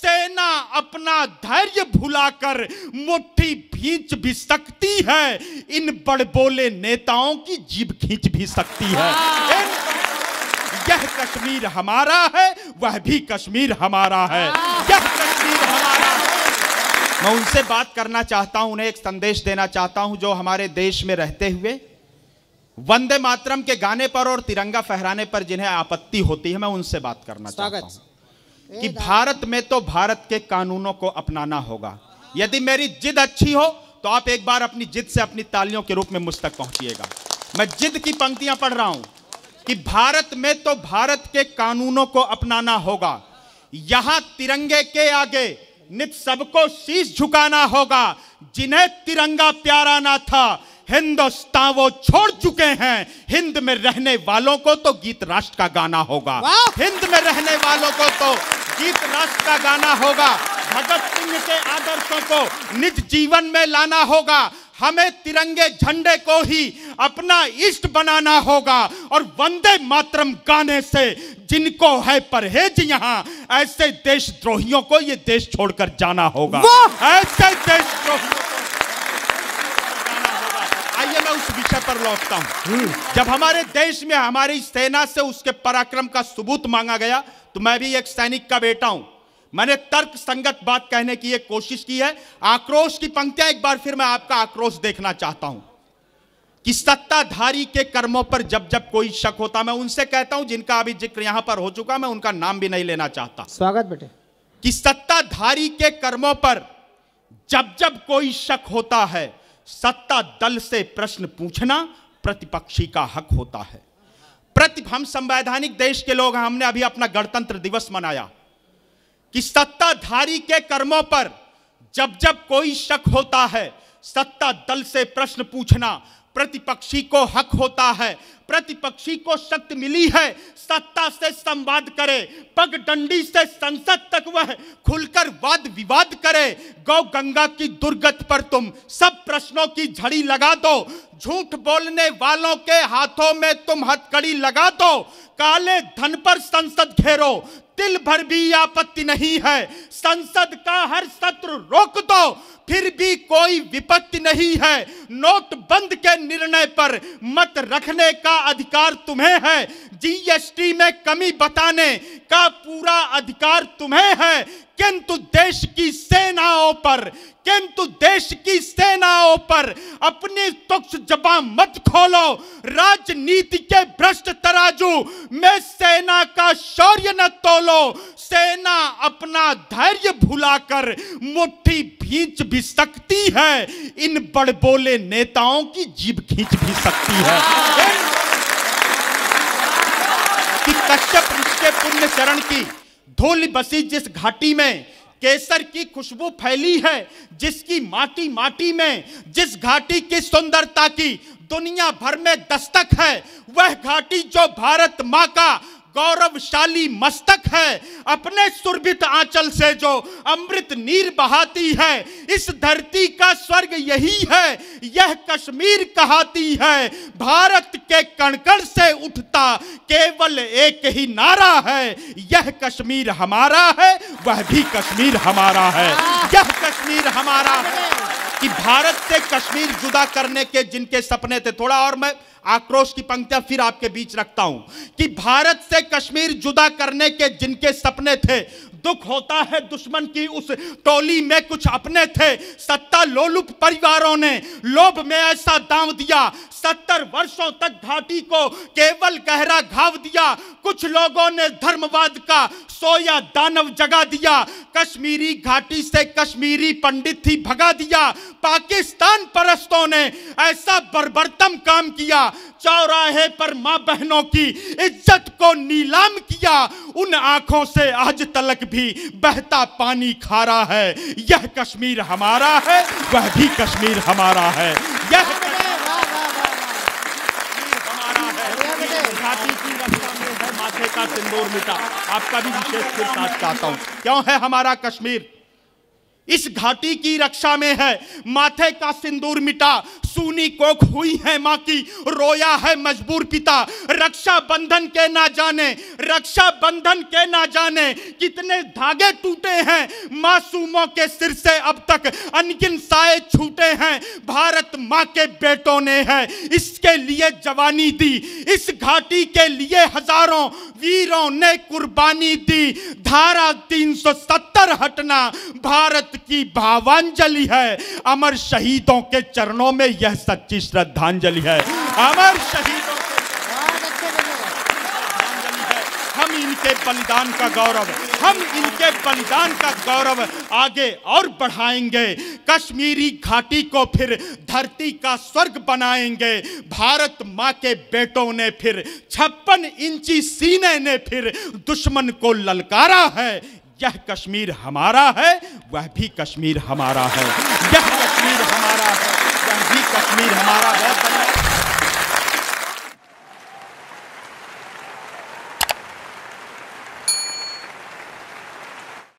सेना अपना धैर्य भुलाकर मुट्ठी भींच भी सकती है इन बड़बोले नेताओं की जीभ खींच भी सकती है हाँ। यह कश्मीर हमारा है वह भी कश्मीर हमारा है हाँ। यह कश्मीर हमारा है मैं उनसे बात करना चाहता हूं उन्हें एक संदेश देना चाहता हूं जो हमारे देश में रहते हुए वंदे मातरम के गाने पर और तिरंगा फहराने पर जिन्हें आपत्ति होती है मैं उनसे बात करना चाहता हूं कि भारत में तो भारत के कानूनों को अपनाना होगा यदि मेरी जिद अच्छी हो तो आप एक बार अपनी जिद से अपनी तालियों के रूप में मुझ तक पहुंचिएगा मैं जिद की पंक्तियां पढ़ रहा हूं कि भारत में तो भारत के कानूनों को अपनाना होगा यहां तिरंगे के आगे नित सबको शीश झुकाना होगा जिन्हें तिरंगा प्यारा ना था हिंदुस्तान वो छोड़ चुके हैं हिंद में रहने वालों को तो गीत राष्ट्र का गाना होगा हिंद में रहने वालों को तो गीत राष्ट्र का गाना होगा भगत सिंह के आदर्शों को निज जीवन में लाना होगा हमें तिरंगे झंडे को ही अपना इष्ट बनाना होगा और वंदे मातरम गाने से जिनको है परहेज यहाँ ऐसे देशद्रोहियों को ये देश छोड़कर जाना होगा ऐसे देशद्रोहियों पर लौटता हूं जब हमारे देश में हमारी सेना से उसके पराक्रम का सबूत मांगा गया तो मैं भी एक सैनिक का बेटा हूं मैंने तर्क संगत बात कहने की एक कोशिश की है आक्रोश की पंक्तियां एक बार फिर मैं आपका आक्रोश देखना चाहता हूं कि सत्ताधारी के कर्मों पर जब जब कोई शक होता मैं उनसे कहता हूं जिनका अभी जिक्र यहां पर हो चुका मैं उनका नाम भी नहीं लेना चाहता स्वागत बेटे कि सत्ताधारी के कर्मों पर जब जब कोई शक होता है सत्ता दल से प्रश्न पूछना प्रतिपक्षी का हक होता है प्रति हम संवैधानिक देश के लोग हैं हमने अभी अपना गणतंत्र दिवस मनाया कि सत्ताधारी के कर्मों पर जब जब कोई शक होता है सत्ता दल से प्रश्न पूछना प्रतिपक्षी को हक होता है प्रतिपक्षी को शक्ति मिली है सत्ता से संवाद करे पगडंडी से संसद तक वह खुलकर वाद विवाद करे गौ गंगा की दुर्गत पर तुम सब प्रश्नों की झड़ी लगा दो झूठ बोलने वालों के हाथों में तुम हथकड़ी लगा दो काले धन पर संसद घेरो तिल भर भी आपत्ति नहीं है संसद का हर सत्र रोक दो फिर भी कोई विपत्ति नहीं है नोटबंद के निर्णय पर मत रखने का अधिकार तुम्हें है जीएसटी में कमी बताने का पूरा अधिकार तुम्हें है किंतु देश की सेनाओं पर किंतु देश की सेनाओं पर अपनी तुक्ष जबा मत खोलो राजनीति के भ्रष्ट तराजू में सेना का शौर्य न तोलो सेना अपना धैर्य भुलाकर मुट्ठी भींच भी सकती है इन बड़बोले नेताओं की जीभ खींच भी सकती है कश्यप ऋषि के पुण्य चरण की धूल बसी जिस घाटी में केसर की खुशबू फैली है जिसकी माटी माटी में जिस घाटी की सुंदरता की दुनिया भर में दस्तक है वह घाटी जो भारत माँ का गौरवशाली मस्तक है अपने सुरभित आंचल से जो अमृत नीर बहाती है इस धरती का स्वर्ग यही है यह कश्मीर कहाती है भारत के कणकण से उठता केवल एक ही नारा है यह कश्मीर हमारा है वह भी कश्मीर हमारा है यह कश्मीर हमारा है कि भारत से कश्मीर जुदा करने के जिनके सपने थे थोड़ा और मैं आक्रोश की पंक्तियां फिर आपके बीच रखता हूं कि भारत से कश्मीर जुदा करने के जिनके सपने थे दुख होता है दुश्मन की उस टोली में कुछ अपने थे सत्ता लोलुप परिवारों ने लोभ में ऐसा दाम दिया सत्तर वर्षों तक घाटी को केवल गहरा घाव दिया कुछ लोगों ने धर्मवाद का सोया दानव जगा दिया कश्मीरी घाटी से कश्मीरी पंडित ही भगा दिया पाकिस्तान परस्तों ने ऐसा बर्बरतम काम किया चौराहे पर मां बहनों की इज्जत को नीलाम किया उन आंखों से आज तलक भी बहता पानी खा रहा है यह कश्मीर हमारा है वह भी कश्मीर हमारा है यह हाँ, हाँ, हाँ, का सिंदूर मिटा आपका भी विशेष फिर साथ चाहता हूं क्यों है हमारा कश्मीर इस घाटी की रक्षा में है माथे का सिंदूर मिटा सुनी कोख हुई है माँ की रोया है मजबूर पिता रक्षा बंधन के ना जाने रक्षा बंधन के ना जाने कितने धागे टूटे हैं मासूमों के सिर से अब तक अनगिन साए छूटे हैं भारत माँ के बेटों ने है इसके लिए जवानी दी इस घाटी के लिए हजारों वीरों ने कुर्बानी दी धारा 370 हटना भारत की भावांजलि है अमर शहीदों के चरणों में यह सच्ची श्रद्धांजलि है अमर शहीदों हम इनके बलिदान का गौरव हम इनके बलिदान का गौरव आगे और बढ़ाएंगे कश्मीरी घाटी को फिर धरती का स्वर्ग बनाएंगे भारत माँ के बेटों ने फिर छप्पन इंची सीने ने फिर दुश्मन को ललकारा है यह कश्मीर हमारा है वह भी कश्मीर हमारा है यह कश्मीर